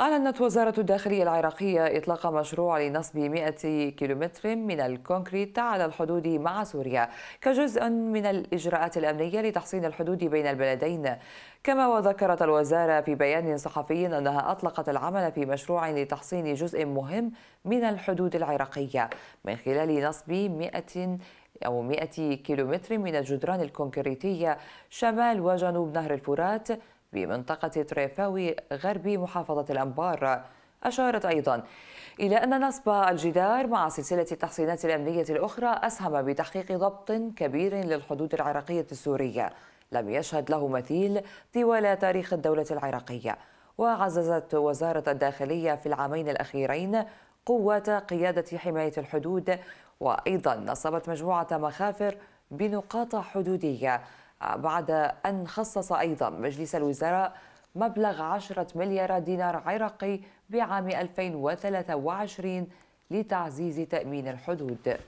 أعلنت وزارة الداخلية العراقية إطلاق مشروع لنصب 100 كيلومتر من الكونكريت على الحدود مع سوريا كجزء من الإجراءات الأمنية لتحصين الحدود بين البلدين كما وذكرت الوزارة في بيان صحفي أنها أطلقت العمل في مشروع لتحصين جزء مهم من الحدود العراقية من خلال نصب 100 أو 100 كيلومتر من الجدران الكونكريتية شمال وجنوب نهر الفرات بمنطقة تريفاوي غربي محافظة الأنبار أشارت أيضا إلى أن نصب الجدار مع سلسلة التحصينات الأمنية الأخرى أسهم بتحقيق ضبط كبير للحدود العراقية السورية لم يشهد له مثيل طوال تاريخ الدولة العراقية وعززت وزارة الداخلية في العامين الأخيرين قوات قيادة حماية الحدود وأيضا نصبت مجموعة مخافر بنقاط حدودية بعد أن خصص أيضا مجلس الوزراء مبلغ 10 مليار دينار عراقي بعام 2023 لتعزيز تأمين الحدود